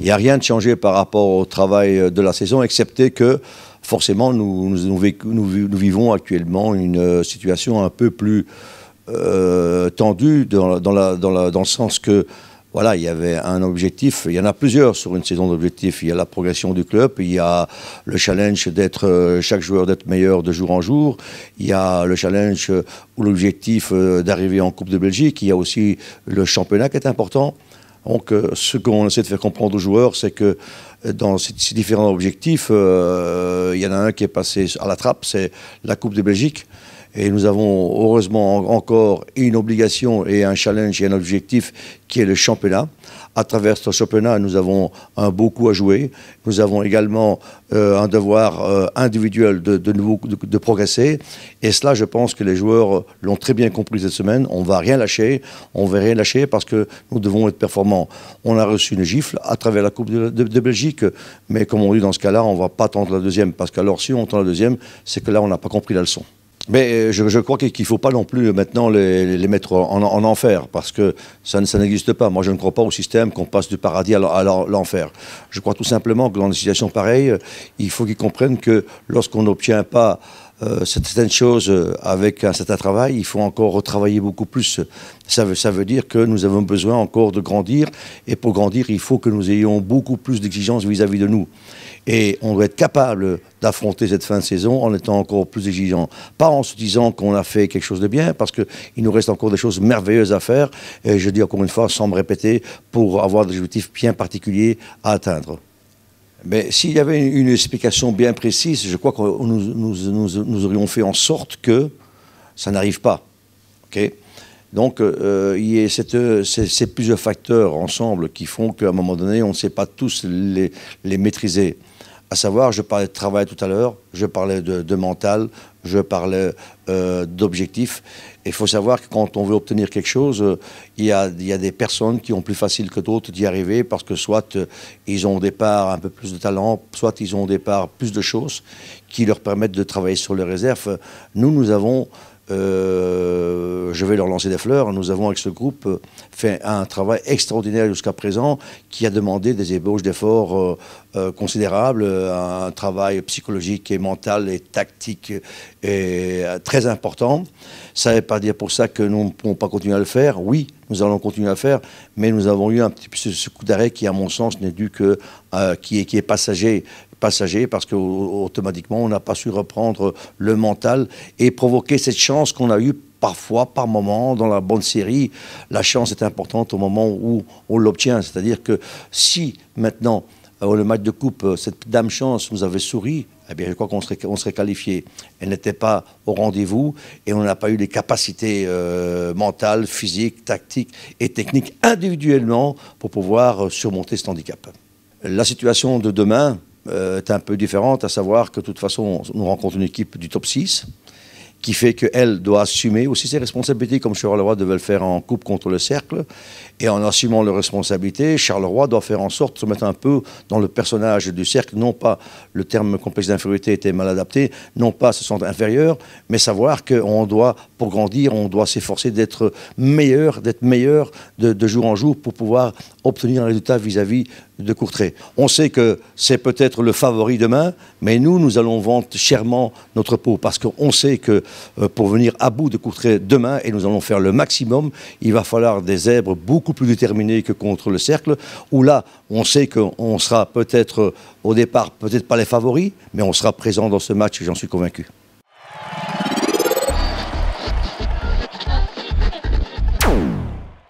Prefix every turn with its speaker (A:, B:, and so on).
A: Il n'y a rien de changé par rapport au travail euh, de la saison, excepté que forcément nous, vivons actuellement une euh, situation un peu plus euh, tendue dans, le sens que voilà, il y avait un objectif, il y en a plusieurs sur une saison d'objectifs. Il y a la progression du club, il y a le challenge d'être chaque joueur d'être meilleur de jour en jour, il y a le challenge ou l'objectif d'arriver en Coupe de Belgique, il y a aussi le championnat qui est important. Donc, euh, ce qu'on essaie de faire comprendre aux joueurs, c'est que euh, dans ces, différents objectifs, euh, il y en a un qui est passé à la trappe, c'est la Coupe de Belgique. Et nous avons heureusement encore une obligation et un challenge et un objectif qui est le championnat. À travers ce championnat, nous avons un beau coup à jouer. Nous avons également euh, un devoir euh, individuel de, de, de, progresser. Et cela, je pense que les joueurs l'ont très bien compris cette semaine. On ne va rien lâcher. On ne va rien lâcher parce que nous devons être performants. On a reçu une gifle à travers la Coupe de, Belgique. Mais comme on dit dans ce cas-là, on ne va pas attendre la deuxième. Parce qu'alors, si on attend la deuxième, c'est que là, on n'a pas compris la leçon. Mais euh, je, crois qu'il ne faut pas non plus euh, maintenant les, mettre en, enfer, parce que ça, ça n'existe pas. Moi, je ne crois pas au système qu'on passe du paradis à l'enfer. Je crois tout simplement que dans des situations pareilles, euh, il faut qu'ils comprennent que lorsqu'on n'obtient pas euh, certaines chose euh, avec un certain travail, il faut encore retravailler beaucoup plus. Ça veut, dire que nous avons besoin encore de grandir, et pour grandir, il faut que nous ayons beaucoup plus d'exigences vis-à-vis de nous. Et on doit être capable d'affronter cette fin de saison en étant encore plus exigeant. Pas en se disant qu'on a fait quelque chose de bien, parce qu'il nous reste encore des choses merveilleuses à faire, et je dis encore une fois, sans me répéter, pour avoir des objectifs bien particuliers à atteindre. Mais s'il y avait une explication bien précise, je crois que nous, aurions fait en sorte que ça n'arrive pas. Donc, euh, il y a ces, plusieurs facteurs ensemble qui font qu'à un moment donné, on ne sait pas tous les maîtriser à savoir, je parlais de travail tout à l'heure, je parlais de, mental, je parlais euh, d'objectifs. Il faut savoir que quand on veut obtenir quelque chose, euh, il y, a, des personnes qui ont plus facile que d'autres d'y arriver parce que soit euh, ils ont au départ un peu plus de talent, soit ils ont au départ plus de choses qui leur permettent de travailler sur les réserves. Nous, nous avons euh, je vais leur lancer des fleurs. Nous avons avec ce groupe fait un travail extraordinaire jusqu'à présent qui a demandé des ébauches d'efforts euh, euh, considérables, un travail psychologique et mental et tactique très important. Ça ne veut pas dire pour ça que nous ne pouvons pas continuer à le faire. Oui, nous allons continuer à le faire, mais nous avons eu un petit ce, coup d'arrêt qui, à mon sens, n'est dû que qui est, qui est passager, passager parce qu'automatiquement, on n'a pas su reprendre le mental et provoquer cette chance qu'on a eue parfois, par moment, dans la bonne série. La chance est importante au moment où on l'obtient. C'est-à-dire que si maintenant, euh, le match de coupe, euh, cette dame chance nous avait souri, eh bien, je crois qu'on serait, on serait qualifié. Elle n'était pas au rendez-vous et on n'a pas eu les capacités euh, mentales, physiques, tactiques et techniques individuellement pour pouvoir surmonter ce handicap. La situation de demain, euh, est un peu différente, à savoir que de toute façon, on rencontre une équipe du top 6 qui fait qu'elle doit assumer aussi ses responsabilités, comme Charleroi devait le faire en coupe contre le cercle. Et en assumant leurs responsabilités, Charleroi doit faire en sorte de se mettre un peu dans le personnage du cercle, non pas le terme complexe d'infériorité était mal adapté, non pas se sentir inférieur, mais savoir qu'on doit, pour grandir, on doit s'efforcer d'être meilleur, d'être meilleur de, jour en jour pour pouvoir obtenir un résultat vis-à-vis de Courtrai. On sait que c'est peut-être le favori demain, mais nous, nous allons vendre chèrement notre peau parce qu'on sait que euh, pour venir à bout de Courtrai demain et nous allons faire le maximum. Il va falloir des zèbres beaucoup plus déterminés que contre le cercle, où là, on sait qu'on sera peut-être euh, au départ, peut-être pas les favoris, mais on sera présent dans ce match, j'en suis convaincu.